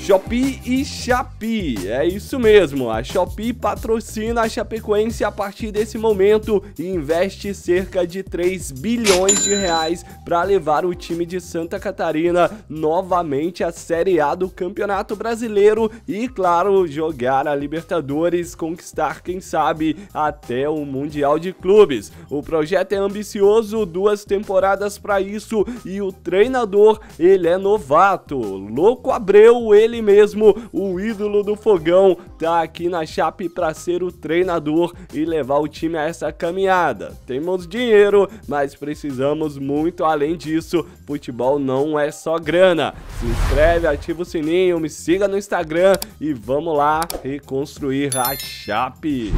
Shopee e Chapi, é isso mesmo, a Shopee patrocina a Chapecoense a partir desse momento e investe cerca de 3 bilhões de reais para levar o time de Santa Catarina novamente à Série A do Campeonato Brasileiro e, claro, jogar a Libertadores, conquistar, quem sabe, até o Mundial de Clubes. O projeto é ambicioso, duas temporadas para isso e o treinador, ele é novato. Louco Abreu, ele mesmo, o ídolo do fogão, tá aqui na Chape para ser o treinador e levar o time a essa caminhada. Temos dinheiro, mas precisamos muito além disso. Futebol não é só grana. Se inscreve, ativa o sininho, me siga no Instagram e vamos lá reconstruir a Chape.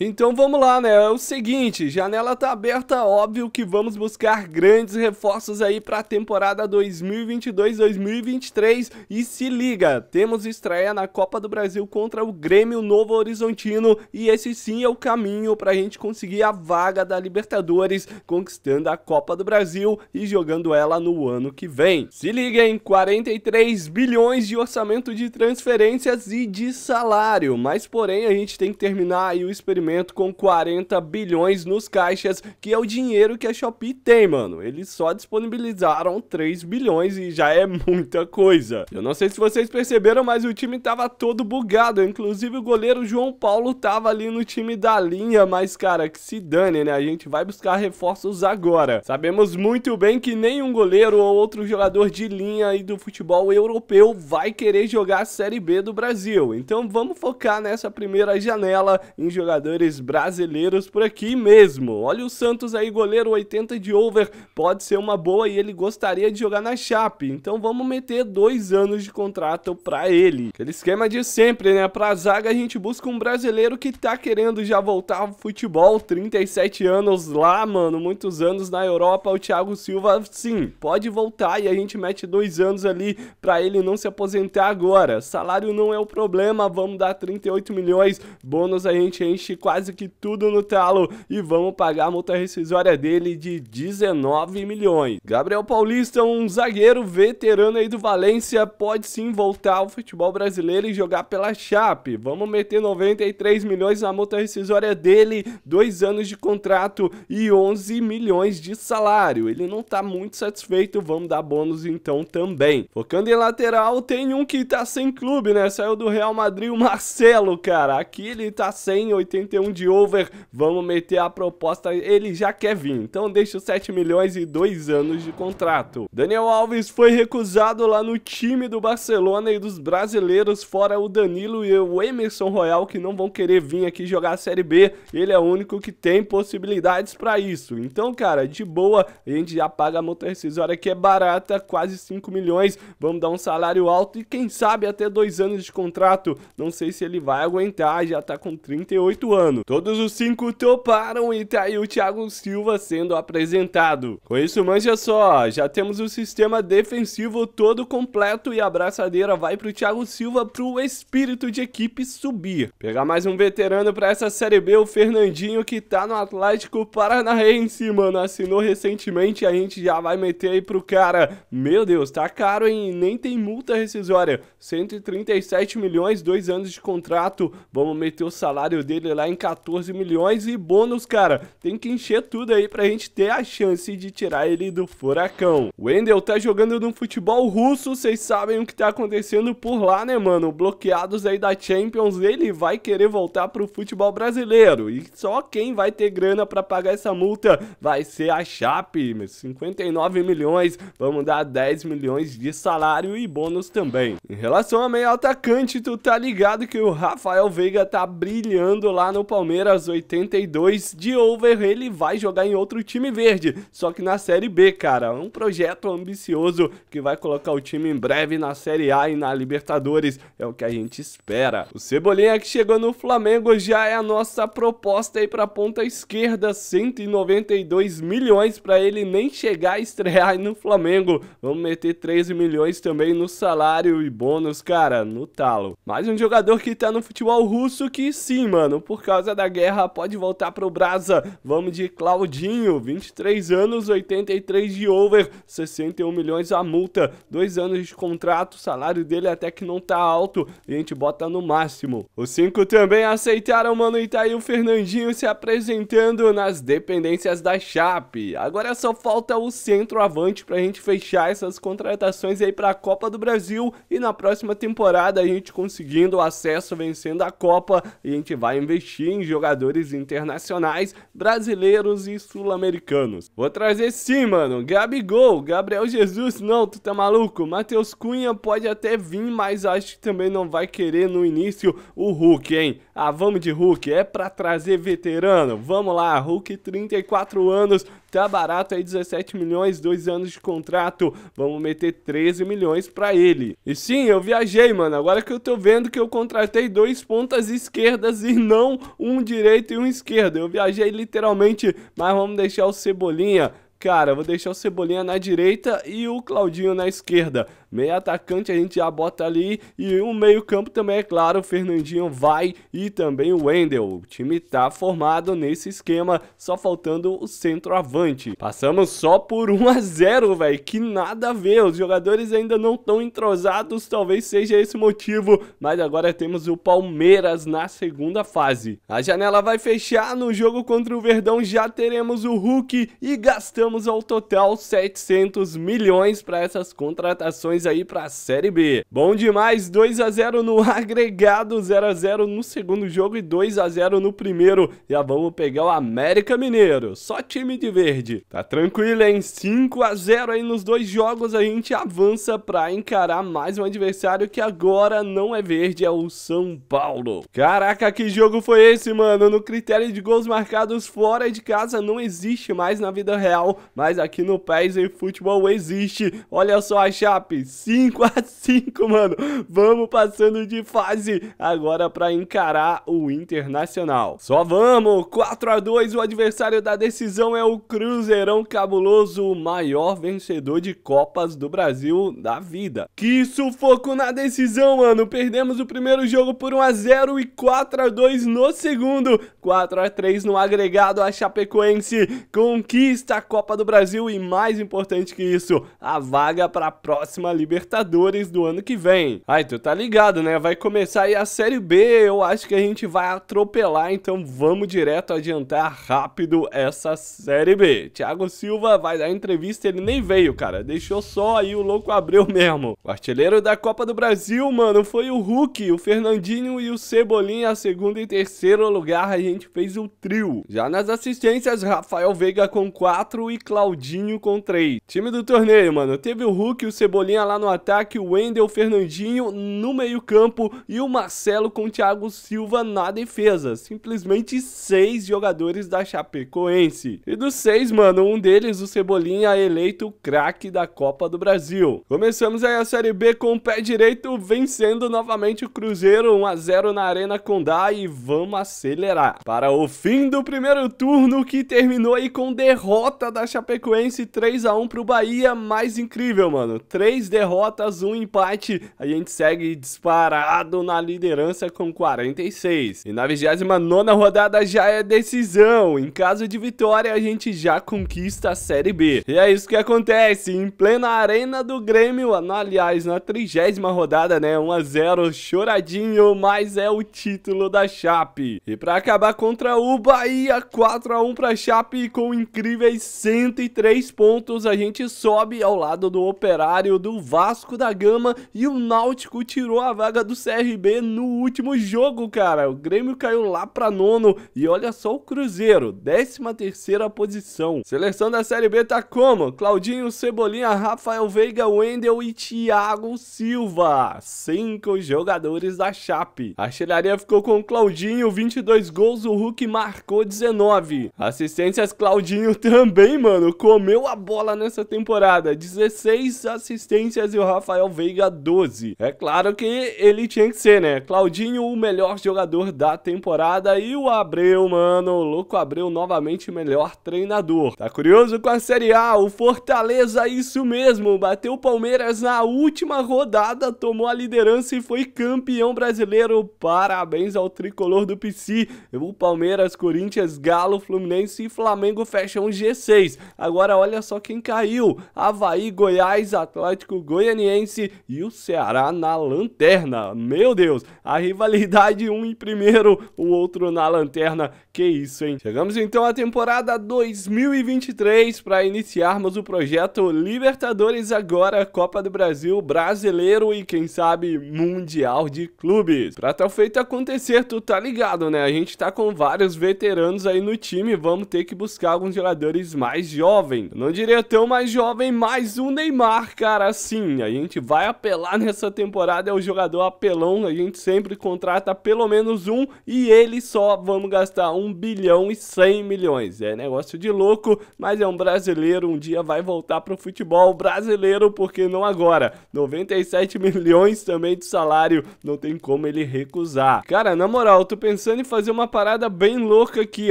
Então vamos lá, né? É o seguinte, janela tá aberta, óbvio que vamos buscar grandes reforços aí para a temporada 2022-2023 e se liga, temos estreia na Copa do Brasil contra o Grêmio Novo Horizontino e esse sim é o caminho para a gente conseguir a vaga da Libertadores, conquistando a Copa do Brasil e jogando ela no ano que vem. Se liga, em 43 bilhões de orçamento de transferências e de salário, mas porém a gente tem que terminar aí o experimento investimento com 40 bilhões nos caixas, que é o dinheiro que a Shopee tem, mano. Eles só disponibilizaram 3 bilhões e já é muita coisa. Eu não sei se vocês perceberam, mas o time tava todo bugado. Inclusive o goleiro João Paulo tava ali no time da linha, mas cara, que se dane, né? A gente vai buscar reforços agora. Sabemos muito bem que nenhum goleiro ou outro jogador de linha aí do futebol europeu vai querer jogar a Série B do Brasil. Então vamos focar nessa primeira janela em jogadores jogadores brasileiros por aqui mesmo. Olha o Santos aí, goleiro 80 de over, pode ser uma boa e ele gostaria de jogar na Chape. Então vamos meter dois anos de contrato para ele. Aquele esquema de sempre, né? Pra zaga a gente busca um brasileiro que tá querendo já voltar ao futebol, 37 anos lá, mano, muitos anos na Europa. O Thiago Silva, sim, pode voltar e a gente mete dois anos ali para ele não se aposentar agora. Salário não é o problema, vamos dar 38 milhões, bônus a gente enche quase que tudo no talo e vamos pagar a multa rescisória dele de 19 milhões. Gabriel Paulista, um zagueiro veterano aí do Valência, pode sim voltar ao futebol brasileiro e jogar pela Chape. Vamos meter 93 milhões na multa rescisória dele, dois anos de contrato e 11 milhões de salário. Ele não tá muito satisfeito, vamos dar bônus então também. Focando em lateral, tem um que tá sem clube, né? Saiu do Real Madrid, o Marcelo, cara. Aqui ele tá sem 80 um de over, vamos meter a proposta, ele já quer vir. Então deixa os 7 milhões e 2 anos de contrato. Daniel Alves foi recusado lá no time do Barcelona e dos brasileiros, fora o Danilo e o Emerson Royal, que não vão querer vir aqui jogar a Série B. Ele é o único que tem possibilidades para isso. Então, cara, de boa, a gente já paga a multa rescisória que é barata, quase 5 milhões. Vamos dar um salário alto e quem sabe até 2 anos de contrato. Não sei se ele vai aguentar, já tá com 38 anos mano. Todos os cinco toparam e tá aí o Thiago Silva sendo apresentado. Com isso, manja só, já temos o sistema defensivo todo completo e a braçadeira vai pro Thiago Silva pro espírito de equipe subir. Pegar mais um veterano pra essa Série B, o Fernandinho que tá no Atlético Paranaense, mano. Assinou recentemente, a gente já vai meter aí pro cara. Meu Deus, tá caro, hein? Nem tem multa rescisória. 137 milhões, dois anos de contrato. Vamos meter o salário dele lá em em 14 milhões e bônus, cara, tem que encher tudo aí pra gente ter a chance de tirar ele do furacão. O Wendel tá jogando no futebol russo, vocês sabem o que tá acontecendo por lá, né, mano? Bloqueados aí da Champions, ele vai querer voltar pro futebol brasileiro e só quem vai ter grana pra pagar essa multa vai ser a Chape, 59 milhões, vamos dar 10 milhões de salário e bônus também. Em relação a meio atacante, tu tá ligado que o Rafael Veiga tá brilhando lá no Palmeiras, 82 de over, ele vai jogar em outro time verde, só que na Série B, cara. Um projeto ambicioso que vai colocar o time em breve na Série A e na Libertadores, é o que a gente espera. O Cebolinha que chegou no Flamengo já é a nossa proposta aí pra ponta esquerda, 192 milhões para ele nem chegar a estrear no Flamengo. Vamos meter 13 milhões também no salário e bônus, cara, no talo. Mais um jogador que tá no futebol russo que sim, mano, por causa causa da guerra pode voltar pro Brasa. Vamos de Claudinho, 23 anos, 83 de over, 61 milhões a multa, 2 anos de contrato, salário dele até que não tá alto, a gente bota no máximo. Os cinco também aceitaram, mano, e tá aí o Fernandinho se apresentando nas dependências da Chape. Agora só falta o centroavante pra gente fechar essas contratações aí pra Copa do Brasil e na próxima temporada a gente conseguindo o acesso, vencendo a Copa, e a gente vai investir investir em jogadores internacionais, brasileiros e sul-americanos. Vou trazer sim, mano. Gabigol, Gabriel Jesus, não, tu tá maluco? Matheus Cunha pode até vir, mas acho que também não vai querer no início o Hulk, hein? Ah, vamos de Hulk, é para trazer veterano. Vamos lá, Hulk, 34 anos, tá barato aí, 17 milhões, dois anos de contrato. Vamos meter 13 milhões para ele. E sim, eu viajei, mano. Agora que eu tô vendo que eu contratei dois pontas esquerdas e não um direito e um esquerdo. Eu viajei literalmente, mas vamos deixar o Cebolinha Cara, vou deixar o Cebolinha na direita e o Claudinho na esquerda. Meio atacante a gente já bota ali. E o meio campo também, é claro, o Fernandinho vai e também o Wendel. O time tá formado nesse esquema, só faltando o centroavante. Passamos só por 1 a 0 velho. Que nada a ver. Os jogadores ainda não estão entrosados, talvez seja esse motivo. Mas agora temos o Palmeiras na segunda fase. A janela vai fechar no jogo contra o Verdão. Já teremos o Hulk e gastamos chegamos ao total 700 milhões para essas contratações aí para a Série B. Bom demais, 2 a 0 no agregado, 0 a 0 no segundo jogo e 2 a 0 no primeiro. Já vamos pegar o América Mineiro, só time de verde. Tá tranquilo, hein? 5 a 0 aí nos dois jogos, a gente avança para encarar mais um adversário que agora não é verde, é o São Paulo. Caraca, que jogo foi esse, mano? No critério de gols marcados fora de casa não existe mais na vida real mas aqui no PES e futebol existe. Olha só a Chape, 5 a 5, mano. Vamos passando de fase agora para encarar o Internacional. Só vamos, 4 a 2, o adversário da decisão é o Cruzeirão Cabuloso, o maior vencedor de Copas do Brasil da vida. Que sufoco na decisão, mano. Perdemos o primeiro jogo por 1 a 0 e 4 a 2 no segundo. 4 a 3 no agregado a Chapecoense conquista a Copa Copa do Brasil e, mais importante que isso, a vaga para a próxima Libertadores do ano que vem. Ai, tu tá ligado, né? Vai começar aí a Série B, eu acho que a gente vai atropelar, então vamos direto adiantar rápido essa Série B. Thiago Silva vai dar entrevista, ele nem veio, cara, deixou só aí o louco Abreu mesmo. O artilheiro da Copa do Brasil, mano, foi o Hulk, o Fernandinho e o Cebolinha, segundo e terceiro lugar, a gente fez o trio. Já nas assistências, Rafael Veiga com 4 e Claudinho com 3. Time do torneio, mano. Teve o Hulk, o Cebolinha lá no ataque, o Wendel, o Fernandinho no meio-campo e o Marcelo com o Thiago Silva na defesa. Simplesmente 6 jogadores da Chapecoense. E dos 6, mano, um deles, o Cebolinha, eleito craque da Copa do Brasil. Começamos aí a Série B com o pé direito, vencendo novamente o Cruzeiro 1 a 0 na Arena Condá e vamos acelerar para o fim do primeiro turno que terminou aí com derrota da Chapecoense, 3 a 1 pro Bahia, mais incrível, mano. Três derrotas, um empate. A gente segue disparado na liderança com 46. E na 29 rodada já é decisão. Em caso de vitória, a gente já conquista a Série B. E é isso que acontece. Em plena arena do Grêmio, aliás, na trigésima rodada, né? 1 a 0 choradinho, mas é o título da Chape. E para acabar contra o Bahia, 4 a 1 pra Chape com incríveis 6 43 pontos, a gente sobe ao lado do Operário, do Vasco da Gama e o Náutico tirou a vaga do CRB no último jogo, cara. O Grêmio caiu lá para nono e olha só o Cruzeiro, 13 terceira posição. Seleção da Série B tá como? Claudinho, Cebolinha, Rafael Veiga, Wendel e Thiago Silva. Cinco jogadores da Chape. A artilharia ficou com Claudinho, 22 gols, o Hulk marcou 19. Assistências Claudinho também mano, comeu a bola nessa temporada. 16 assistências e o Rafael Veiga 12. É claro que ele tinha que ser, né? Claudinho, o melhor jogador da temporada. E o Abreu, mano, o Louco Abreu novamente melhor treinador. Tá curioso com a Série A? O Fortaleza, isso mesmo. Bateu o Palmeiras na última rodada, tomou a liderança e foi campeão brasileiro. Parabéns ao tricolor do PC. O Palmeiras, Corinthians, Galo, Fluminense e Flamengo fecham G6. Agora olha só quem caiu: Havaí, Goiás, Atlético Goianiense e o Ceará na lanterna. Meu Deus, a rivalidade um em primeiro, o outro na lanterna. Que isso, hein? Chegamos então à temporada 2023 para iniciarmos o projeto Libertadores agora Copa do Brasil, Brasileiro e quem sabe Mundial de Clubes. Pra tal feito acontecer, tu tá ligado, né? A gente tá com vários veteranos aí no time, vamos ter que buscar alguns jogadores mais mais jovem. não diria tão mais jovem, mas o Neymar, cara, sim. A gente vai apelar nessa temporada, é o jogador apelão. A gente sempre contrata pelo menos um e ele só vamos gastar 1 bilhão e 100 milhões. É negócio de louco, mas é um brasileiro. Um dia vai voltar pro futebol brasileiro, porque não agora. 97 milhões também de salário, não tem como ele recusar. Cara, na moral, tô pensando em fazer uma parada bem louca aqui,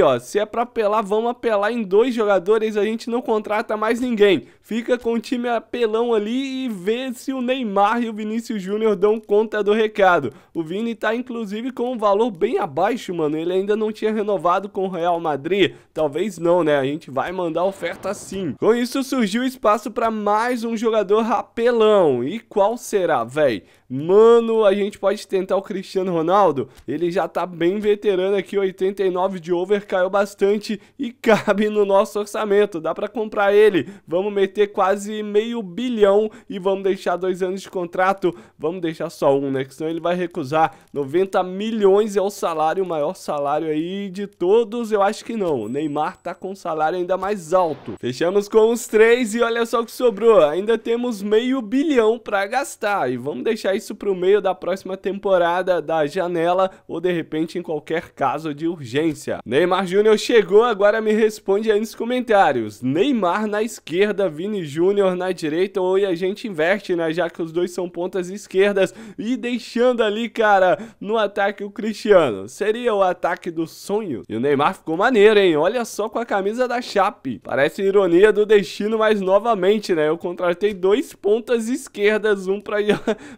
ó. Se é pra apelar, vamos apelar em dois jogadores a gente não contrata mais ninguém. Fica com o time apelão ali e vê se o Neymar e o Vinícius Júnior dão conta do recado. O Vini tá inclusive com um valor bem abaixo, mano. Ele ainda não tinha renovado com o Real Madrid. Talvez não, né? A gente vai mandar oferta sim. Com isso surgiu espaço para mais um jogador apelão. E qual será, velho? Mano, a gente pode tentar o Cristiano Ronaldo. Ele já tá bem veterano aqui, 89 de over, caiu bastante e cabe no nosso orçamento. Dá para comprar ele. Vamos meter quase meio bilhão e vamos deixar dois anos de contrato. Vamos deixar só um, né? Que senão ele vai recusar. 90 milhões é o salário, o maior salário aí de todos. Eu acho que não. O Neymar tá com um salário ainda mais alto. Fechamos com os três e olha só o que sobrou. Ainda temos meio bilhão para gastar e vamos deixar isso isso para o meio da próxima temporada da janela ou de repente em qualquer caso de urgência. Neymar Júnior chegou, agora me responde aí nos comentários. Neymar na esquerda, Vini Júnior na direita ou e a gente inverte, né? Já que os dois são pontas esquerdas e deixando ali, cara, no ataque o Cristiano. Seria o ataque do sonho. E o Neymar ficou maneiro, hein? Olha só com a camisa da Chape. Parece ironia do destino, mas novamente, né? Eu contratei dois pontas esquerdas, um pra...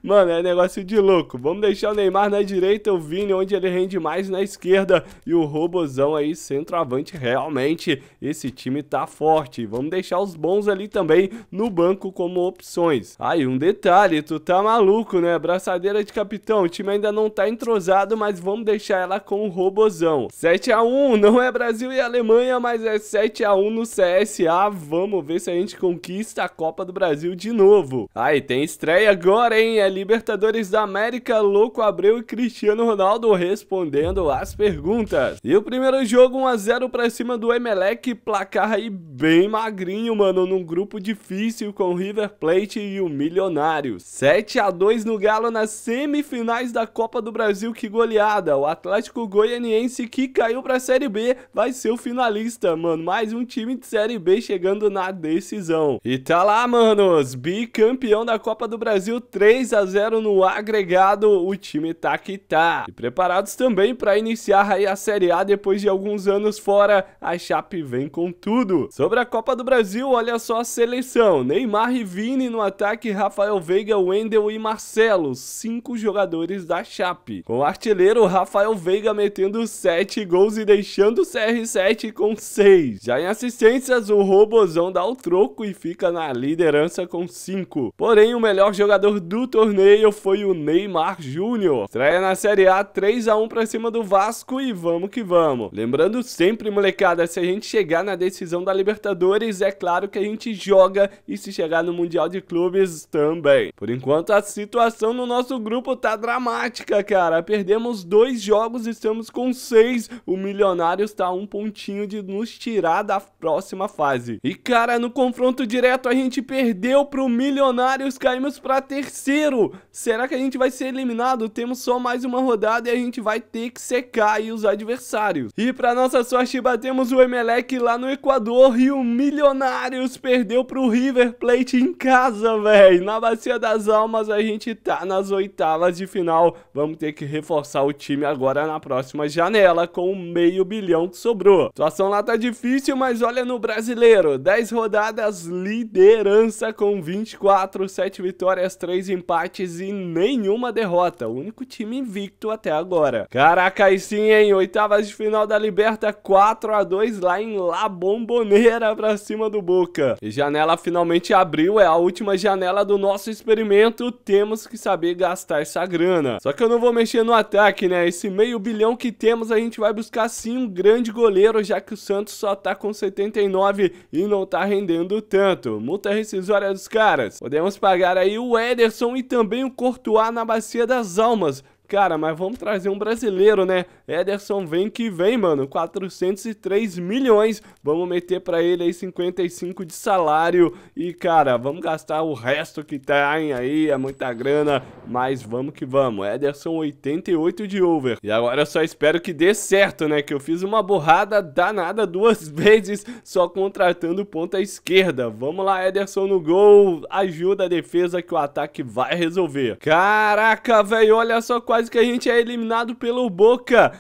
Mano, mano, é negócio de louco. Vamos deixar o Neymar na direita, o Vini, onde ele rende mais na esquerda. E o Robozão aí, centroavante, realmente, esse time tá forte. Vamos deixar os bons ali também no banco como opções. Aí, ah, um detalhe, tu tá maluco, né? Braçadeira de capitão, o time ainda não tá entrosado, mas vamos deixar ela com o Robozão. 7x1, não é Brasil e Alemanha, mas é 7x1 no CSA. Vamos ver se a gente conquista a Copa do Brasil de novo. Aí, ah, tem estreia agora, hein? É Libertadores. Libertadores da América, Louco Abreu e Cristiano Ronaldo respondendo às perguntas. E o primeiro jogo 1x0 pra cima do Emelec, placar aí bem magrinho, mano, num grupo difícil com River Plate e o Milionários. 7x2 no Galo nas semifinais da Copa do Brasil, que goleada. O Atlético Goianiense que caiu pra Série B vai ser o finalista, mano. Mais um time de Série B chegando na decisão. E tá lá, manos, bicampeão da Copa do Brasil, 3 a 0 0 no agregado, o time tá que tá. E preparados também para iniciar aí a Série A depois de alguns anos fora, a Chape vem com tudo. Sobre a Copa do Brasil, olha só a seleção. Neymar e Vini no ataque, Rafael Veiga, Wendel e Marcelo, cinco jogadores da Chape. Com o artilheiro, Rafael Veiga metendo sete gols e deixando o CR7 com seis Já em assistências, o Robozão dá o troco e fica na liderança com cinco Porém, o melhor jogador do torneio meio foi o Neymar Júnior. Estreia na Série A 3x1 pra cima do Vasco e vamos que vamos. Lembrando sempre, molecada, se a gente chegar na decisão da Libertadores, é claro que a gente joga e se chegar no Mundial de Clubes também. Por enquanto, a situação no nosso grupo tá dramática, cara. Perdemos dois jogos, estamos com seis. O Milionários tá um pontinho de nos tirar da próxima fase. E, cara, no confronto direto a gente perdeu pro Milionários, caímos pra terceiro. Será que a gente vai ser eliminado? Temos só mais uma rodada e a gente vai ter que secar os adversários. E para nossa sorte, batemos o Emelec lá no Equador e o Milionários perdeu pro River Plate em casa, velho. Na Bacia das Almas a gente tá nas oitavas de final. Vamos ter que reforçar o time agora na próxima janela com o meio bilhão que sobrou. A situação lá tá difícil, mas olha no brasileiro. 10 rodadas, liderança com 24, 7 vitórias, 3 empates e sem nenhuma derrota, o único time invicto até agora. Caraca, e sim, hein? Oitavas de final da Liberta, 4 a 2 lá em La Bombonera pra cima do Boca. E janela finalmente abriu, é a última janela do nosso experimento, temos que saber gastar essa grana. Só que eu não vou mexer no ataque, né? Esse meio bilhão que temos, a gente vai buscar sim um grande goleiro, já que o Santos só tá com 79 e não tá rendendo tanto. Multa rescisória dos caras. Podemos pagar aí o Ederson e também o Courtois na Bacia das Almas, Cara, mas vamos trazer um brasileiro, né? Ederson vem que vem, mano. 403 milhões. Vamos meter para ele aí 55 de salário. E, cara, vamos gastar o resto que tem tá aí. É muita grana. Mas vamos que vamos. Ederson 88 de over. E agora eu só espero que dê certo, né? Que eu fiz uma borrada danada duas vezes só contratando ponta esquerda. Vamos lá, Ederson no gol. Ajuda a defesa que o ataque vai resolver. Caraca, velho. Olha só quase que a gente é eliminado pelo Boca,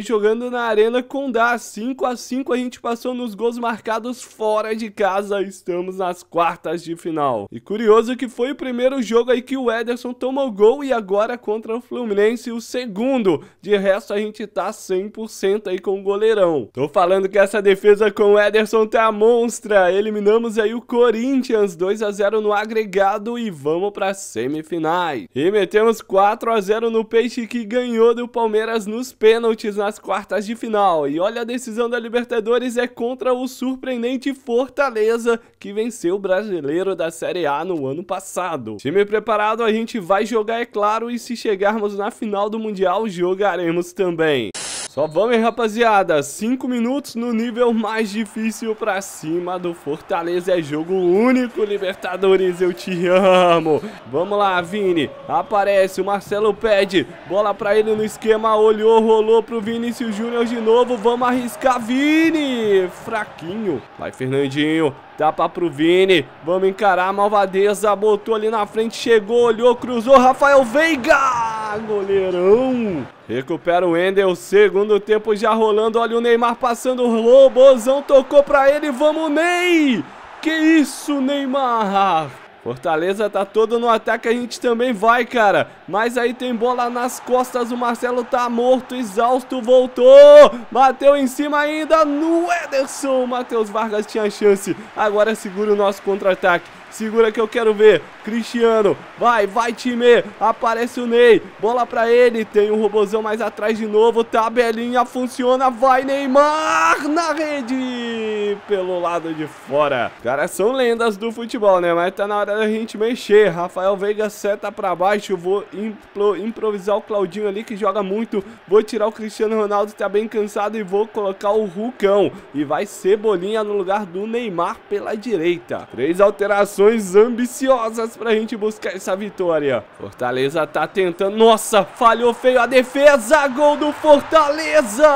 jogando na Arena Condá, 5 a 5 a gente passou nos gols marcados fora de casa, estamos nas quartas de final. E curioso que foi o primeiro jogo aí que o Ederson tomou gol e agora contra o Fluminense o segundo, de resto a gente tá 100% aí com o goleirão. Tô falando que essa defesa com o Ederson tá monstra, eliminamos aí o Corinthians, 2 a 0 no agregado e vamos pra semifinais. E metemos 4 a 0 no Peixe que ganhou do Palmeiras nos pênaltis nas quartas de final. E olha a decisão da Libertadores é contra o surpreendente Fortaleza, que venceu o brasileiro da Série A no ano passado. Time preparado, a gente vai jogar, é claro, e se chegarmos na final do Mundial, jogaremos também. Só vamos, hein, rapaziada. cinco minutos no nível mais difícil pra cima do Fortaleza. É jogo único, Libertadores. Eu te amo. Vamos lá, Vini. Aparece, o Marcelo pede. Bola pra ele no esquema. Olhou, rolou pro Vinícius Júnior de novo. Vamos arriscar, Vini. Fraquinho. Vai, Fernandinho. Tapa pro Vini. Vamos encarar a malvadeza. Botou ali na frente. Chegou, olhou, cruzou. Rafael Veiga. Goleirão. Recupera o Ender, segundo tempo já rolando. Olha o Neymar passando, o Robozão tocou pra ele. Vamos, Ney! Que isso, Neymar! Fortaleza tá todo no ataque, a gente também vai, cara. Mas aí tem bola nas costas, o Marcelo tá morto, exausto, voltou. Bateu em cima ainda no Ederson. O Matheus Vargas tinha chance, agora segura o nosso contra-ataque. Segura que eu quero ver. Cristiano. Vai, vai, time. Aparece o Ney. Bola pra ele. Tem um robozão mais atrás de novo. Tabelinha funciona. Vai, Neymar. Na rede. Pelo lado de fora. Cara, são lendas do futebol, né? Mas tá na hora da gente mexer. Rafael Veiga seta pra baixo. Vou impro improvisar o Claudinho ali que joga muito. Vou tirar o Cristiano Ronaldo. Tá bem cansado. E vou colocar o Rucão. E vai Cebolinha no lugar do Neymar pela direita. Três alterações ações ambiciosas pra gente buscar essa vitória. Fortaleza tá tentando... Nossa, falhou feio a defesa! Gol do Fortaleza!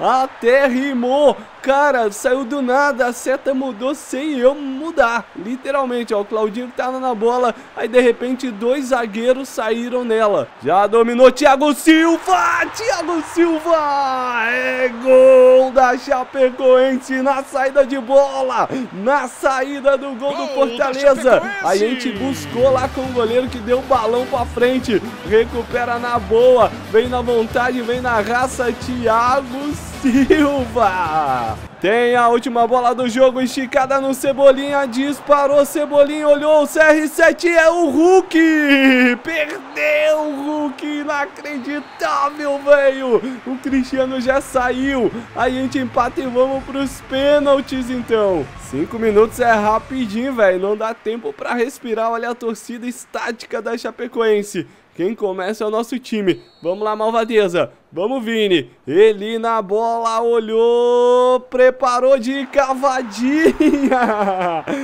Até rimou! Cara, saiu do nada, a seta mudou sem eu mudar. Literalmente, ó, o Claudinho tava na bola, aí de repente dois zagueiros saíram nela. Já dominou Thiago Silva! Thiago Silva! É gol da Chapecoense na saída de bola! Na saída do gol! gol do Fortaleza. A gente buscou lá com o goleiro que deu um balão pra frente. Recupera na boa. Vem na vontade, vem na raça. Thiago Silva. Tem a última bola do jogo, esticada no Cebolinha, disparou Cebolinha, olhou o CR7, é o Hulk! Perdeu o Hulk, inacreditável, velho! O Cristiano já saiu, a gente empata e vamos pros pênaltis então. Cinco minutos é rapidinho rapidinho, velho. Não dá tempo para respirar. Olha a torcida estática da Chapecoense. Quem começa é o nosso time. Vamos lá, malvadeza. Vamos, Vini. Ele na bola, olhou, preparou de cavadinha.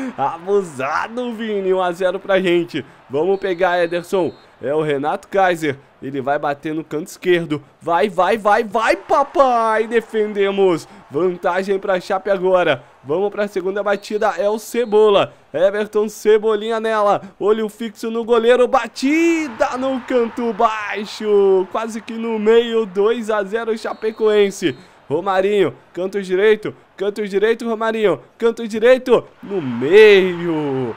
Abusado, Vini. 1 a 0 pra gente. Vamos pegar, Ederson. É o Renato Kaiser. Ele vai bater no canto esquerdo. Vai, vai, vai, vai, papai. Defendemos. Vantagem pra Chape agora. Vamos para a segunda batida, é o Cebola. Everton Cebolinha nela. Olho fixo no goleiro, batida no canto baixo. Quase que no meio, 2 a 0 Chapecoense. Romarinho, canto direito, canto direito, Romarinho, canto direito, no meio.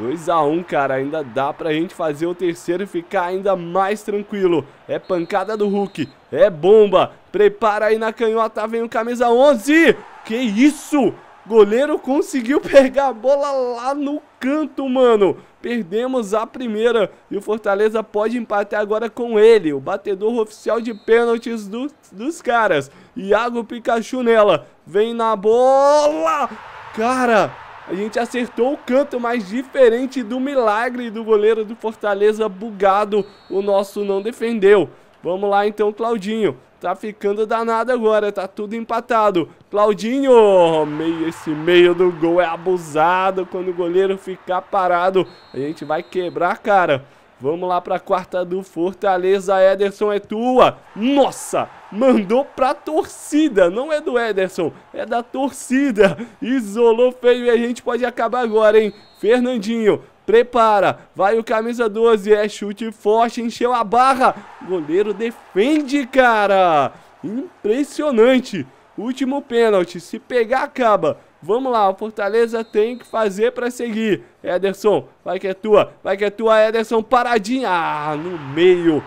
2x1, cara, ainda dá para a gente fazer o terceiro e ficar ainda mais tranquilo. É pancada do Hulk, é bomba. Prepara aí na canhota, vem o camisa 11. Que isso? Goleiro conseguiu pegar a bola lá no canto, mano. Perdemos a primeira e o Fortaleza pode empatar agora com ele, o batedor oficial de pênaltis do, dos caras. Iago Pikachu nela, vem na bola! Cara, a gente acertou o canto, mas diferente do milagre do goleiro do Fortaleza bugado, o nosso não defendeu. Vamos lá então, Claudinho. Tá ficando danado agora, tá tudo empatado. Claudinho, meio, esse meio do gol é abusado. Quando o goleiro ficar parado, a gente vai quebrar, cara. Vamos lá pra quarta do Fortaleza, Ederson é tua. Nossa, mandou pra torcida, não é do Ederson, é da torcida. Isolou feio e a gente pode acabar agora, hein? Fernandinho, Prepara. Vai o camisa 12. É chute forte. Encheu a barra. Goleiro defende, cara. Impressionante. Último pênalti. Se pegar, acaba. Vamos lá, o Fortaleza tem que fazer para seguir. Ederson, vai que é tua. Vai que é tua, Ederson. Paradinha. Ah, no meio.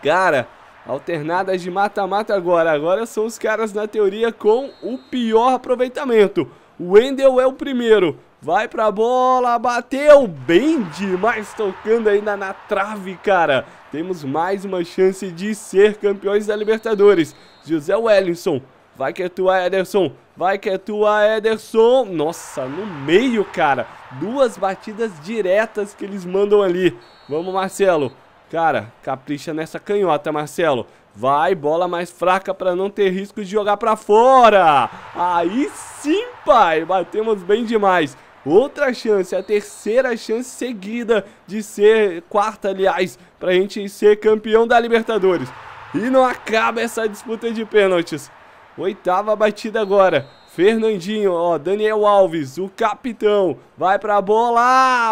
Cara, alternadas de mata-mata agora. Agora são os caras, na teoria, com o pior aproveitamento. Wendel é o primeiro. Vai pra bola, bateu bem demais, tocando ainda na trave, cara. Temos mais uma chance de ser campeões da Libertadores. José Wellington, vai que é tua, Ederson. Vai que é tua, Ederson. Nossa, no meio, cara. Duas batidas diretas que eles mandam ali. Vamos, Marcelo. Cara, capricha nessa canhota, Marcelo. Vai, bola mais fraca para não ter risco de jogar para fora. Aí sim, pai. Batemos bem demais outra chance, a terceira chance seguida de ser, quarta aliás, para a gente ser campeão da Libertadores. E não acaba essa disputa de pênaltis. Oitava batida agora. Fernandinho, ó, Daniel Alves, o capitão, vai pra bola,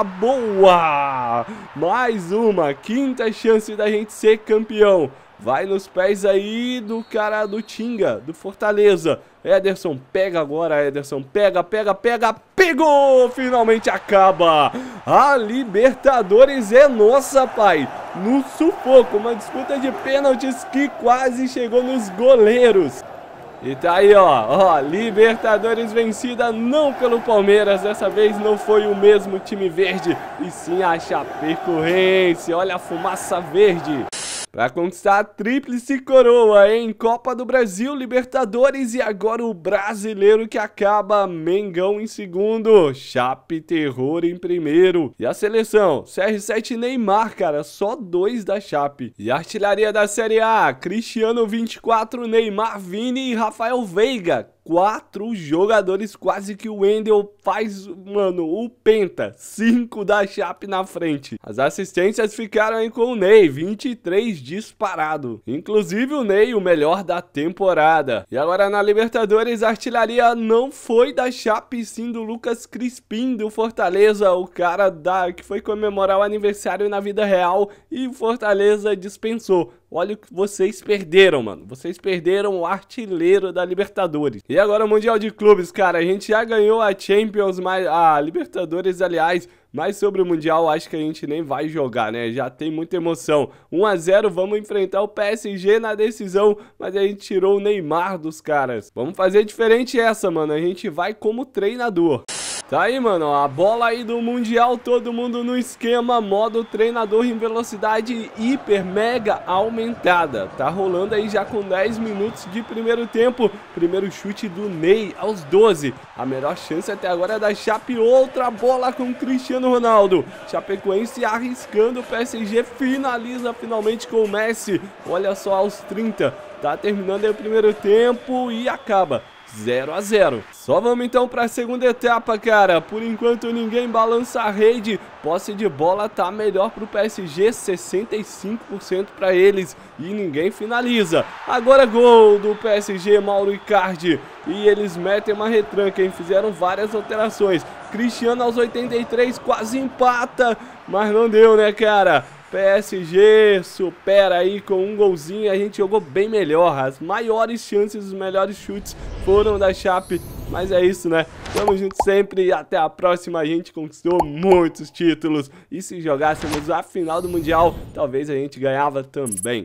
ah, boa! Mais uma, quinta chance da gente ser campeão. Vai nos pés aí do cara do Tinga, do Fortaleza. Ederson pega agora, Ederson pega, pega, pega, pegou! Finalmente acaba! A Libertadores é nossa, pai! No sufoco, uma disputa de pênaltis que quase chegou nos goleiros. E tá aí, ó, ó, Libertadores vencida não pelo Palmeiras, dessa vez não foi o mesmo time verde, e sim a Chapecoense. Olha a fumaça verde para conquistar a tríplice coroa em Copa do Brasil, Libertadores e agora o brasileiro que acaba Mengão em segundo, Chape Terror em primeiro. E a seleção, CR7 Neymar, cara, só dois da Chape. E a artilharia da Série A, Cristiano 24, Neymar Vini e Rafael Veiga quatro jogadores, quase que o Wendel faz, mano, o penta, cinco da Chape na frente. As assistências ficaram aí com o Ney, 23 disparado. Inclusive o Ney, o melhor da temporada. E agora na Libertadores, a artilharia não foi da Chape, sim do Lucas Crispim do Fortaleza, o cara da que foi comemorar o aniversário na vida real e o Fortaleza dispensou. Olha o que vocês perderam, mano. Vocês perderam o artilheiro da Libertadores. E agora o Mundial de Clubes, cara. A gente já ganhou a Champions, a Libertadores, aliás. Mas sobre o Mundial, acho que a gente nem vai jogar, né? Já tem muita emoção. 1 a 0 vamos enfrentar o PSG na decisão, mas a gente tirou o Neymar dos caras. Vamos fazer diferente essa, mano. A gente vai como treinador. Tá aí, mano, a bola aí do Mundial, todo mundo no esquema, modo treinador em velocidade hiper, mega aumentada. Tá rolando aí já com 10 minutos de primeiro tempo, primeiro chute do Ney aos 12. A melhor chance até agora é da Chape, outra bola com Cristiano Ronaldo. Chapecoense arriscando, o PSG finaliza finalmente com o Messi, olha só aos 30. Tá terminando aí o primeiro tempo e acaba 0 a 0 Só vamos então para a segunda etapa, cara. Por enquanto ninguém balança a rede. Posse de bola tá melhor pro PSG, 65% para eles e ninguém finaliza. Agora gol do PSG, Mauro Icardi. E eles metem uma retranca, hein? Fizeram várias alterações. Cristiano aos 83 quase empata, mas não deu, né, cara? PSG supera aí com um golzinho, a gente jogou bem melhor, as maiores chances, os melhores chutes foram da Chape, mas é isso né, tamo junto sempre e até a próxima, a gente conquistou muitos títulos e se jogássemos a final do Mundial, talvez a gente ganhava também.